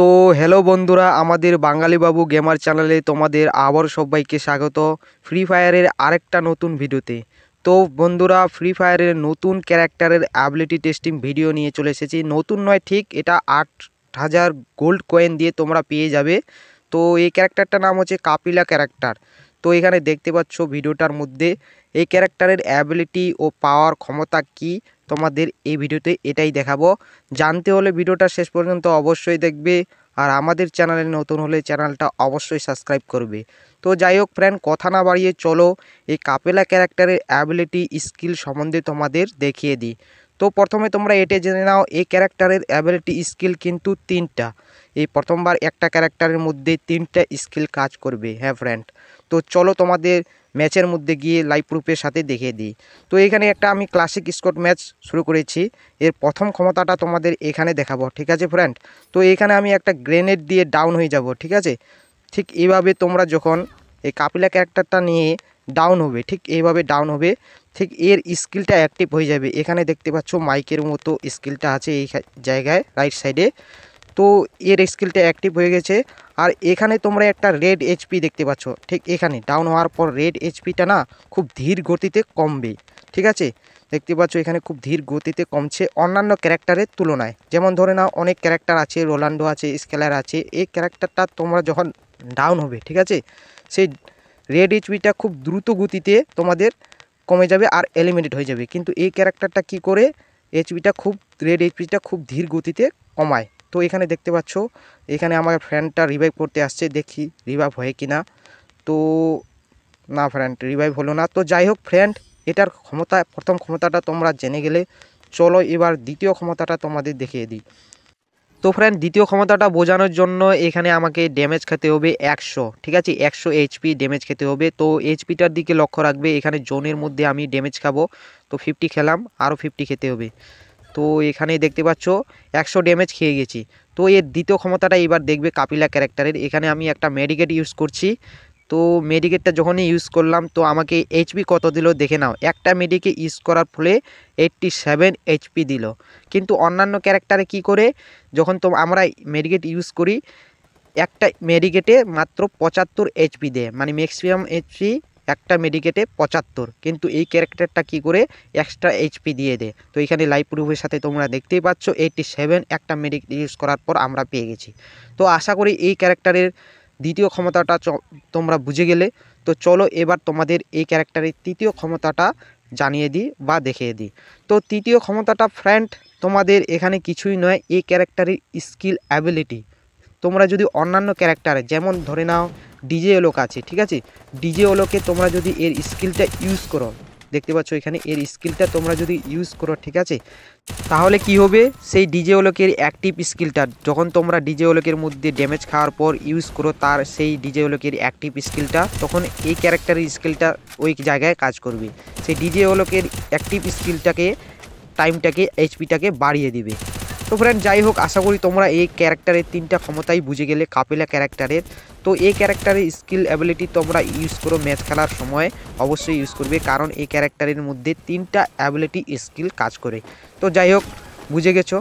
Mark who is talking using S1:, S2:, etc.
S1: তো হ্যালো বন্ধুরা আমাদের বাঙালি বাবু গেমার চ্যানেলে তোমাদের আবার সবাইকে স্বাগত ফ্রি ফায়ারের আরেকটা নতুন ভিডিওতে তো বন্ধুরা ফ্রি ফায়ারের নতুন ক্যারেক্টারের অ্যাবিলিটি টেস্টিং ভিডিও নিয়ে চলে এসেছি নতুন নয় ঠিক এটা আট হাজার গোল্ড কয়েন দিয়ে তোমরা পেয়ে যাবে তো এই ক্যারেক্টারটার নাম হচ্ছে কাপিলা ক্যারেক্টার তো এখানে দেখতে পাচ্ছ ভিডিওটার মধ্যে এই ক্যারেক্টারের অ্যাবিলিটি ও পাওয়ার ক্ষমতা কি তোমাদের এই ভিডিওতে এটাই দেখাবো জানতে হলে ভিডিওটা শেষ পর্যন্ত অবশ্যই দেখবে আর আমাদের চ্যানেলে নতুন হলে চ্যানেলটা অবশ্যই সাবস্ক্রাইব করবে তো যাই হোক ফ্রেন্ড কথা না বাড়িয়ে চলো এই কাপেলা ক্যারেক্টারের অ্যাবিলিটি স্কিল সম্বন্ধে তোমাদের দেখিয়ে দিই তো প্রথমে তোমরা এটা জেনে নাও এই ক্যারেক্টারের অ্যাবিলিটি স্কিল কিন্তু তিনটা এই প্রথমবার একটা ক্যারেক্টারের মধ্যে তিনটা স্কিল কাজ করবে হ্যাঁ ফ্রেন্ড তো চলো তোমাদের ম্যাচের মধ্যে গিয়ে লাইভ প্রুফের সাথে দেখে দিই তো এখানে একটা আমি ক্লাসিক স্কোট ম্যাচ শুরু করেছি এর প্রথম ক্ষমতাটা তোমাদের এখানে দেখাবো ঠিক আছে ফ্রেন্ড তো এখানে আমি একটা গ্রেনেড দিয়ে ডাউন হয়ে যাব ঠিক আছে ঠিক এইভাবে তোমরা যখন এই কাপিলা ক্যারেক্টারটা নিয়ে ডাউন হবে ঠিক এইভাবে ডাউন হবে ঠিক এর স্কিলটা অ্যাক্টিভ হয়ে যাবে এখানে দেখতে পাচ্ছ মাইকের মতো স্কিলটা আছে এই জায়গায় রাইট সাইডে তো এর স্কিলটা অ্যাক্টিভ হয়ে গেছে আর এখানে তোমরা একটা রেড এইচপি দেখতে পাচ্ছ ঠিক এখানে ডাউন হওয়ার পর রেড এইচপিটা না খুব ধীর গতিতে কমবে ঠিক আছে দেখতে পাচ্ছ এখানে খুব ধীর গতিতে কমছে অন্যান্য ক্যারেক্টারের তুলনায় যেমন ধরে নাও অনেক ক্যারেক্টার আছে রোলান্ডো আছে স্কেলার আছে এই ক্যারেক্টারটা তোমরা যখন ডাউন হবে ঠিক আছে সেই রেড এইচপিটা খুব দ্রুত গতিতে তোমাদের কমে যাবে আর এলিমিনেট হয়ে যাবে কিন্তু এই ক্যারেক্টারটা কি করে এইচপিটা খুব রেড এইচপিটা খুব ধীর গতিতে কমায় তো এখানে দেখতে পাচ্ছ এখানে আমার ফ্যানটা রিভাইভ করতে আসছে দেখি রিভাইভ হয় কি না তো না ফ্রেন্ড রিভাইভ হলো না তো যাই হোক ফ্রেন্ড এটার ক্ষমতা প্রথম ক্ষমতাটা তোমরা জেনে গেলে চলো এবার দ্বিতীয় ক্ষমতাটা তোমাদের দেখিয়ে দিই তো ফ্রেন্ড দ্বিতীয় ক্ষমতাটা বোঝানোর জন্য এখানে আমাকে ড্যামেজ খেতে হবে একশো ঠিক আছে একশো এইচপি ড্যামেজ খেতে হবে তো এইচপিটার দিকে লক্ষ্য রাখবে এখানে জোনের মধ্যে আমি ড্যামেজ খাবো তো ফিফটি খেলাম আরও ফিফটি খেতে হবে তো এখানে দেখতে পাচ্ছ একশো ড্যামেজ খেয়ে গেছি তো এর দ্বিতীয় ক্ষমতাটা এবার দেখবে কাপিলা ক্যারেক্টারের এখানে আমি একটা মেডিকেট ইউজ করছি তো মেডিকেটটা যখনই ইউজ করলাম তো আমাকে এইচপি কত দিল দেখে নাও একটা মেডিকে ইউজ করার ফলে এইটটি সেভেন এইচপি দিল কিন্তু অন্যান্য ক্যারেক্টারে কি করে যখন তো আমরা মেডিকেট ইউজ করি একটা মেডিকেটে মাত্র পঁচাত্তর এইচপি দেয় মানে ম্যাক্সিমাম এইচপি একটা মেডিকেটে পঁচাত্তর কিন্তু এই ক্যারেক্টারটা কি করে এক্সট্রা এইচপি দিয়ে দেয় তো এখানে লাইভ প্রুফের সাথে তোমরা দেখতেই পাচ্ছ এইটটি সেভেন একটা মেডিকেট ইউজ করার পর আমরা পেয়ে গেছি তো আশা করি এই ক্যারেক্টারের দ্বিতীয় ক্ষমতাটা তোমরা বুঝে গেলে তো চলো এবার তোমাদের এই ক্যারেক্টারের তৃতীয় ক্ষমতাটা জানিয়ে দিই বা দেখিয়ে দিই তো তৃতীয় ক্ষমতাটা ফ্রেন্ড তোমাদের এখানে কিছুই নয় এই ক্যারেক্টারের স্কিল অ্যাবিলিটি তোমরা যদি অন্যান্য ক্যারেক্টারে যেমন ধরে নাও ডিজে ওলোক আছে ঠিক আছে ডিজে ওলোকে তোমরা যদি এর স্কিলটা ইউজ করো দেখতে পাচ্ছ এখানে এর স্কিলটা তোমরা যদি ইউজ করো ঠিক আছে তাহলে কি হবে সেই ডিজে ওলোকের অ্যাক্টিভ স্কিলটা যখন তোমরা ডিজে ওলোকের মধ্যে ড্যামেজ খাওয়ার পর ইউজ করো তার সেই ডিজে ওলোকের অ্যাক্টিভ স্কিলটা তখন এই ক্যারেক্টারের স্কিলটা ওই জায়গায় কাজ করবে সেই ডিজে ওলোকের অ্যাক্টিভ স্কিলটাকে টাইমটাকে এইচপিটাকে বাড়িয়ে দিবে তো ফ্রেন্ড যাই হোক আশা করি তোমরা এই ক্যারেক্টারের তিনটা ক্ষমতাই বুঝে গেলে কাপিলা ক্যারেক্টারের তো এই ক্যারেক্টারের স্কিল অ্যাবিলিটি তোমরা ইউজ করো ম্যাচ খেলার সময় অবশ্যই ইউজ করবে কারণ এই ক্যারেক্টারের মধ্যে তিনটা অ্যাবিলিটি স্কিল কাজ করে তো যাই হোক বুঝে গেছো